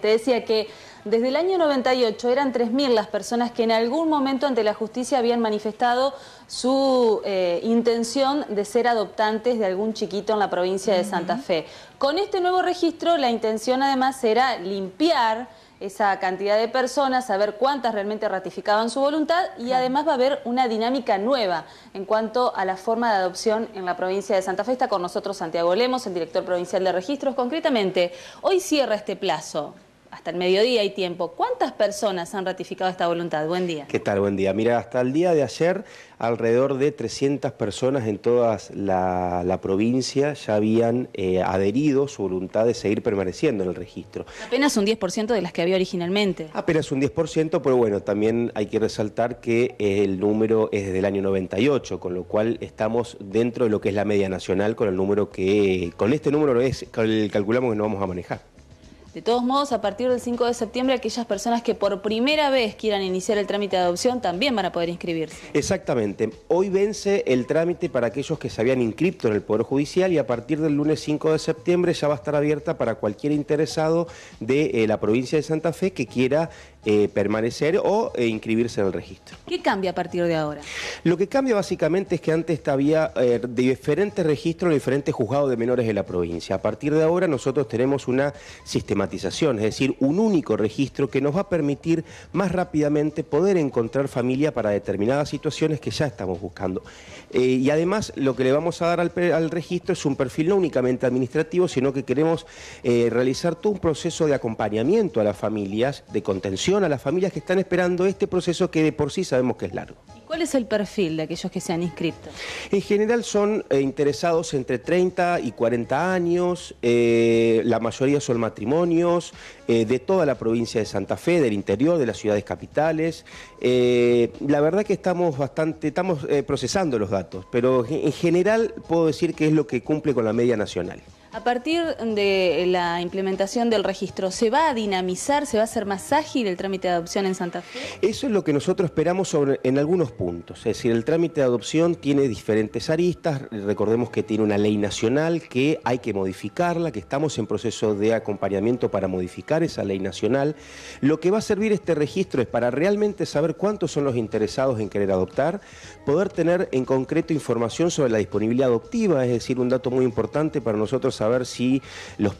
Te decía que desde el año 98 eran 3.000 las personas que en algún momento ante la justicia habían manifestado su eh, intención de ser adoptantes de algún chiquito en la provincia de Santa Fe. Con este nuevo registro la intención además era limpiar esa cantidad de personas, saber cuántas realmente ratificaban su voluntad y además va a haber una dinámica nueva en cuanto a la forma de adopción en la provincia de Santa Fe. Está con nosotros Santiago Lemos, el director provincial de registros. Concretamente, hoy cierra este plazo hasta el mediodía hay tiempo. ¿Cuántas personas han ratificado esta voluntad? Buen día. ¿Qué tal? Buen día. Mira, hasta el día de ayer, alrededor de 300 personas en toda la, provincia ya habían eh, adherido su voluntad de seguir permaneciendo en el registro. Apenas un 10% de las que había originalmente. Apenas un 10%, pero bueno, también hay que resaltar que eh, el número es desde el año 98, con lo cual estamos dentro de lo que es la media nacional con el número que, con este número es, calculamos que no vamos a manejar. De todos modos, a partir del 5 de septiembre, aquellas personas que por primera vez quieran iniciar el trámite de adopción también van a poder inscribirse. Exactamente. Hoy vence el trámite para aquellos que se habían inscripto en el Poder Judicial y a partir del lunes 5 de septiembre ya va a estar abierta para cualquier interesado de eh, la provincia de Santa Fe que quiera eh, permanecer o eh, inscribirse en el registro. ¿Qué cambia a partir de ahora? Lo que cambia básicamente es que antes había eh, diferentes registros diferentes juzgados de menores de la provincia. A partir de ahora nosotros tenemos una sistematización, es decir, un único registro que nos va a permitir más rápidamente poder encontrar familia para determinadas situaciones que ya estamos buscando. y además lo que le vamos a dar al, registro es un perfil no únicamente administrativo, sino que queremos realizar todo un proceso de acompañamiento a las familias, de contención a las familias que están esperando este proceso que de por sí sabemos que es largo. ¿Y cuál es el perfil de aquellos que se han inscrito? En general son eh, interesados entre 30 y 40 años, eh, la mayoría son matrimonios eh, de toda la provincia de Santa Fe, del interior, de las ciudades capitales. la verdad que estamos bastante, estamos procesando los datos, pero en general puedo decir que es lo que cumple con la media nacional. A partir de la implementación del registro, ¿se va a dinamizar, se va a hacer más ágil el trámite de adopción en Santa Fe? Eso es lo que nosotros esperamos en algunos puntos. Es decir, el trámite de adopción tiene diferentes aristas. Recordemos que tiene una ley nacional que hay que modificarla, que estamos en proceso de acompañamiento para modificar esa ley nacional. Lo que va a servir este registro es para realmente saber cuántos son los interesados en querer adoptar, poder tener en concreto información sobre la disponibilidad adoptiva, es decir, un dato muy importante para nosotros a ver si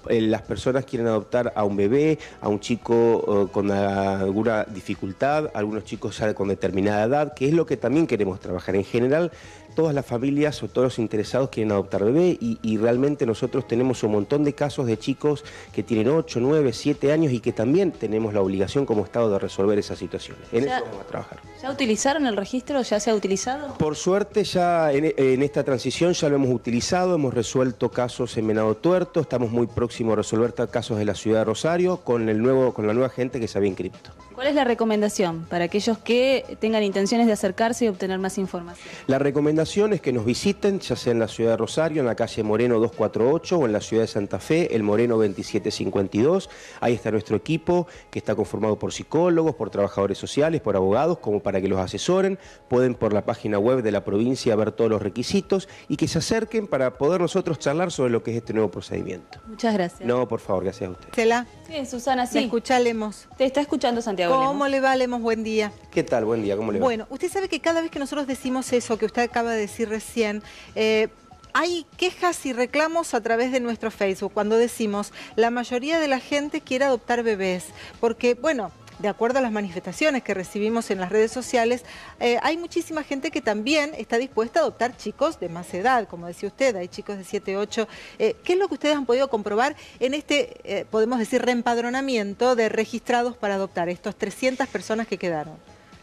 eh, las personas quieren adoptar a un bebé, a un chico eh, con alguna dificultad, algunos chicos ya con determinada edad, que es lo que también queremos trabajar. En general, todas las familias o todos los interesados quieren adoptar bebé y, realmente nosotros tenemos un montón de casos de chicos que tienen 8, 9, 7 años y que también tenemos la obligación como Estado de resolver esas situaciones. En eso vamos a trabajar. ¿Ya utilizaron el registro? ¿Ya se ha utilizado? Por suerte ya en, esta transición ya lo hemos utilizado, hemos resuelto casos en Tuerto, estamos muy próximos a resolver casos de la ciudad de Rosario con, el nuevo, con la nueva gente que se había inscripto. ¿Cuál es la recomendación para aquellos que tengan intenciones de acercarse y obtener más información? La recomendación es que nos visiten, ya sea en la ciudad de Rosario, en la calle Moreno 248 o en la ciudad de Santa Fe, el Moreno 2752. Ahí está nuestro equipo que está conformado por psicólogos, por trabajadores sociales, por abogados, como para que los asesoren. Pueden por la página web de la provincia ver todos los requisitos y que se acerquen para poder nosotros charlar sobre lo que es este nuevo procedimiento. Muchas gracias. No, por favor, gracias a usted. ¿Cela? Sí, Susana, sí. Escuchalemos. Te está escuchando Santiago ¿Cómo le va, Lemos? Buen día. ¿Qué tal? Buen día, ¿cómo le va? Bueno, usted sabe que cada vez que nosotros decimos eso que usted acaba de decir recién, eh, hay quejas y reclamos a través de nuestro Facebook cuando decimos la mayoría de la gente quiere adoptar bebés, porque bueno, de acuerdo a las manifestaciones que recibimos en las redes sociales, eh, hay muchísima gente que también está dispuesta a adoptar chicos de más edad, como decía usted, hay chicos de 7, 8. Eh, ¿Qué es lo que ustedes han podido comprobar en este, eh, podemos decir, reempadronamiento de registrados para adoptar, estos 300 personas que quedaron?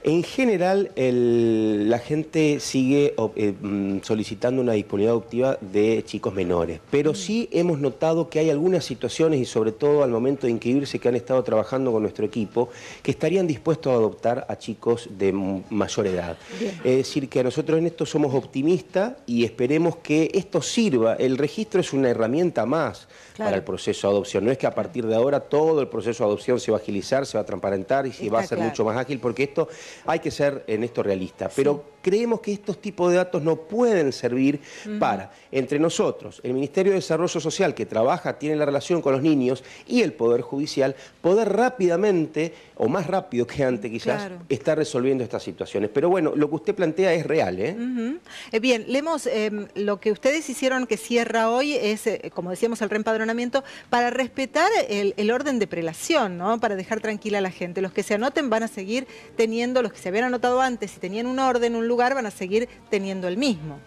En general, la gente sigue eh, mm, solicitando una disponibilidad adoptiva de chicos menores, pero mm. sí hemos notado que hay algunas situaciones, y sobre todo al momento de inscribirse, que han estado trabajando con nuestro equipo, que estarían dispuestos a adoptar a chicos de mayor edad. Es decir, que nosotros en esto somos optimistas y esperemos que esto sirva. El registro es una herramienta más para el proceso de adopción. No es que a partir de ahora todo el proceso de adopción se va a agilizar, se va a transparentar y se va a ser mucho más ágil, porque esto hay que ser en esto realista, pero creemos que estos tipos de datos no pueden servir para, entre nosotros, el Ministerio de Desarrollo Social que trabaja, tiene la relación con los niños y el Poder Judicial, poder rápidamente, o más rápido que antes quizás, estar resolviendo estas situaciones. Pero bueno, lo que usted plantea es real. ¿eh? eh bien, leemos em, lo que ustedes hicieron que cierra hoy es, eh, como decíamos, el reempadronamiento para respetar el, orden de prelación, ¿no? para dejar tranquila a la gente. Los que se anoten van a seguir teniendo los que se habían anotado antes y tenían un orden, un lugar, van a seguir teniendo el mismo.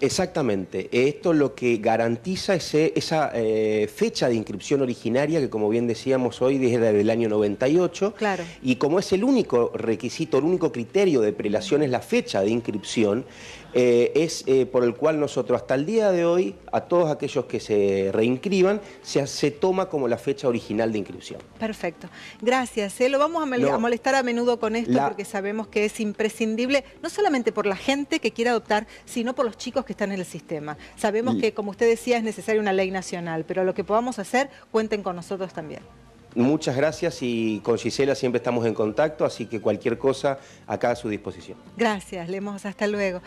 Exactamente. Esto lo que garantiza ese, eh, esa eh, fecha de inscripción originaria que, como bien decíamos hoy, desde el año 98. Claro. Y como es el único requisito, el único criterio de prelación es la fecha de inscripción, eh, es por el cual nosotros hasta el día de hoy, a todos aquellos que se reinscriban, se, se toma como la fecha original de inscripción. Perfecto. Gracias. Lo vamos a, molestar a menudo con esto porque sabemos que es imprescindible, no solamente por la gente que quiere adoptar, sino por los chicos que están en el sistema. Sabemos que, como usted decía, es necesaria una ley nacional, pero lo que podamos hacer, cuenten con nosotros también. Muchas gracias y con Gisela siempre estamos en contacto, así que cualquier cosa acá a su disposición. Gracias, leemos hasta luego.